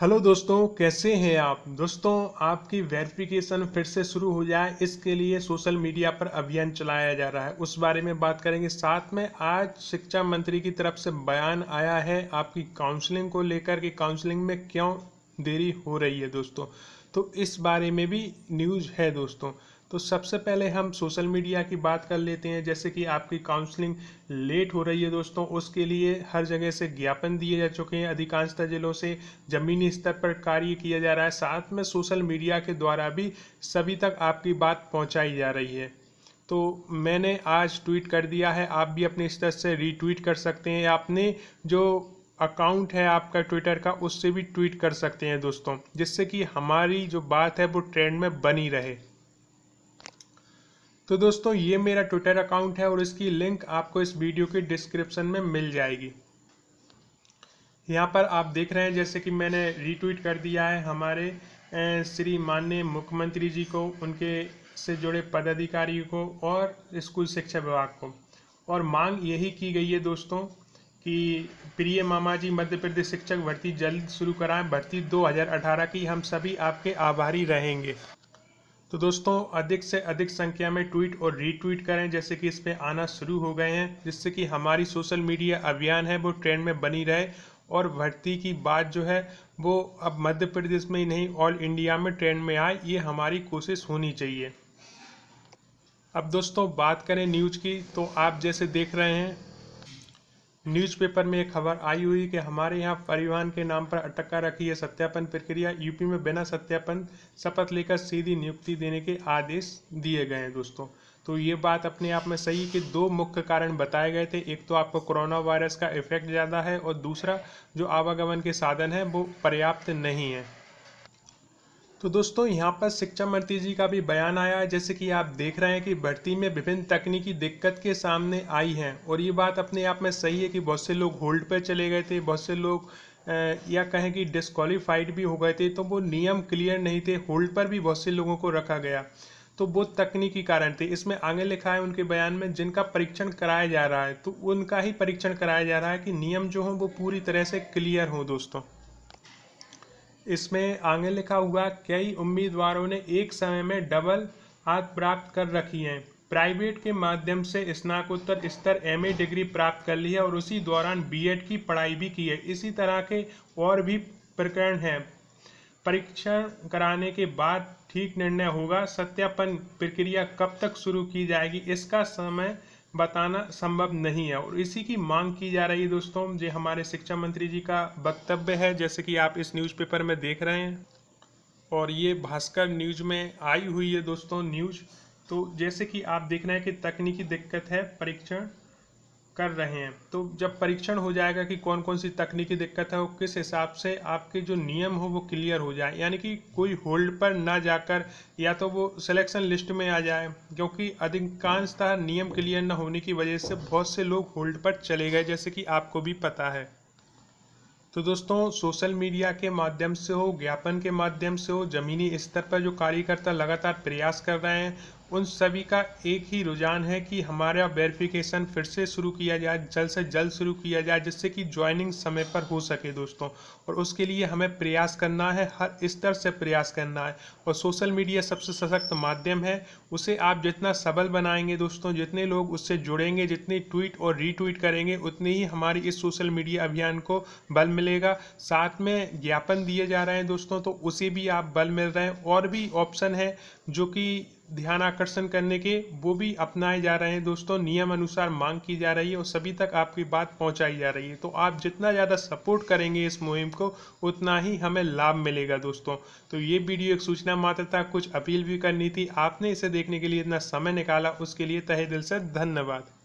hello दोस्तों कैसे हैं आप दोस्तों आपकी वेरिफिकेशन फिर से शुरू हो जाए इसके लिए सोशल मीडिया पर अभियान चलाया जा रहा है उस बारे में बात करेंगे साथ में आज शिक्षा मंत्री की तरफ से बयान आया है आपकी काउंसलिंग को लेकर के काउंसलिंग में क्यों देरी हो रही है दोस्तों तो इस बारे में भी न्यूज़ है दोस्तों तो सबसे पहले हम सोशल मीडिया की बात कर लेते हैं जैसे कि आपकी काउंसलिंग लेट हो रही है दोस्तों उसके लिए हर जगह से ज्ञापन दिए जा चुके हैं अधिकांशतः जिलों से ज़मीनी स्तर पर कार्य किया जा रहा है साथ में सोशल मीडिया के द्वारा भी सभी तक आपकी बात पहुँचाई जा रही है तो मैंने आज ट्वीट कर दिया है आप भी अपने स्तर से रीट्वीट कर सकते हैं आपने जो अकाउंट है आपका ट्विटर का उससे भी ट्वीट कर सकते हैं दोस्तों जिससे कि हमारी जो बात है वो ट्रेंड में बनी रहे तो दोस्तों ये मेरा ट्विटर अकाउंट है और इसकी लिंक आपको इस वीडियो के डिस्क्रिप्शन में मिल जाएगी यहाँ पर आप देख रहे हैं जैसे कि मैंने रीट्वीट कर दिया है हमारे श्री माननीय मुख्यमंत्री जी को उनके से जुड़े पदाधिकारी को और स्कूल शिक्षा विभाग को और मांग यही की गई है दोस्तों कि प्रिय मामा जी मध्य प्रदेश शिक्षक भर्ती जल्द शुरू कराएं भर्ती 2018 की हम सभी आपके आभारी रहेंगे तो दोस्तों अधिक से अधिक संख्या में ट्वीट और रीट्वीट करें जैसे कि इस पर आना शुरू हो गए हैं जिससे कि हमारी सोशल मीडिया अभियान है वो ट्रेंड में बनी रहे और भर्ती की बात जो है वो अब मध्य प्रदेश में ही नहीं ऑल इंडिया में ट्रेंड में आए ये हमारी कोशिश होनी चाहिए अब दोस्तों बात करें न्यूज की तो आप जैसे देख रहे हैं न्यूज़पेपर में एक खबर आई हुई कि हमारे यहाँ परिवहन के नाम पर अटका रखी है सत्यापन प्रक्रिया यूपी में बिना सत्यापन शपथ लेकर सीधी नियुक्ति देने के आदेश दिए गए हैं दोस्तों तो ये बात अपने आप में सही कि दो मुख्य कारण बताए गए थे एक तो आपको कोरोना वायरस का इफेक्ट ज़्यादा है और दूसरा जो आवागमन के साधन हैं वो पर्याप्त नहीं है तो दोस्तों यहाँ पर शिक्षा मंत्री जी का भी बयान आया है जैसे कि आप देख रहे हैं कि भर्ती में विभिन्न तकनीकी दिक्कत के सामने आई हैं और ये बात अपने आप में सही है कि बहुत से लोग होल्ड पर चले गए थे बहुत से लोग या कहें कि डिस्कॉलीफाइड भी हो गए थे तो वो नियम क्लियर नहीं थे होल्ड पर भी बहुत से लोगों को रखा गया तो वो तकनीकी कारण थे इसमें आगे लिखा है उनके बयान में जिनका परीक्षण कराया जा रहा है तो उनका ही परीक्षण कराया जा रहा है कि नियम जो हों वो पूरी तरह से क्लियर हों दोस्तों इसमें आगे लिखा हुआ कई उम्मीदवारों ने एक समय में डबल आग प्राप्त कर रखी है प्राइवेट के माध्यम से स्नाकोत्तर स्तर ए डिग्री प्राप्त कर ली है और उसी दौरान बीएड की पढ़ाई भी की है इसी तरह के और भी प्रकरण हैं परीक्षण कराने के बाद ठीक निर्णय होगा सत्यापन प्रक्रिया कब तक शुरू की जाएगी इसका समय बताना संभव नहीं है और इसी की मांग की जा रही है दोस्तों जो हमारे शिक्षा मंत्री जी का वक्तव्य है जैसे कि आप इस न्यूज़पेपर में देख रहे हैं और ये भास्कर न्यूज में आई हुई है दोस्तों न्यूज तो जैसे कि आप देख रहे हैं कि तकनीकी दिक्कत है परीक्षण कर रहे हैं तो जब परीक्षण हो जाएगा कि कौन कौन सी तकनीकी दिक्कत है वो किस हिसाब से आपके जो नियम हो वो क्लियर हो जाए यानी कि कोई होल्ड पर ना जाकर या तो वो सिलेक्शन लिस्ट में आ जाए क्योंकि अधिकांशतः नियम क्लियर ना होने की वजह से बहुत से लोग होल्ड पर चले गए जैसे कि आपको भी पता है तो दोस्तों सोशल मीडिया के माध्यम से हो ज्ञापन के माध्यम से हो ज़मीनी स्तर पर जो कार्यकर्ता लगातार प्रयास कर रहे हैं उन सभी का एक ही रुझान है कि हमारा वेरिफिकेशन फिर से शुरू किया जाए जल्द से जल्द शुरू किया जाए जिससे कि ज्वाइनिंग समय पर हो सके दोस्तों और उसके लिए हमें प्रयास करना है हर स्तर से प्रयास करना है और सोशल मीडिया सबसे सशक्त माध्यम है उसे आप जितना सबल बनाएंगे दोस्तों जितने लोग उससे जुड़ेंगे जितने ट्वीट और रीट्वीट करेंगे उतने ही हमारी इस सोशल मीडिया अभियान को बल मिलेगा साथ में ज्ञापन दिए जा रहे हैं दोस्तों तो उसे भी आप बल मिल रहे हैं और भी ऑप्शन है जो कि ध्यान आकर्षण करने के वो भी अपनाए जा रहे हैं दोस्तों नियम अनुसार मांग की जा रही है और सभी तक आपकी बात पहुंचाई जा रही है तो आप जितना ज़्यादा सपोर्ट करेंगे इस मुहिम को उतना ही हमें लाभ मिलेगा दोस्तों तो ये वीडियो एक सूचना मात्र था कुछ अपील भी करनी थी आपने इसे देखने के लिए इतना समय निकाला उसके लिए तहे दिल से धन्यवाद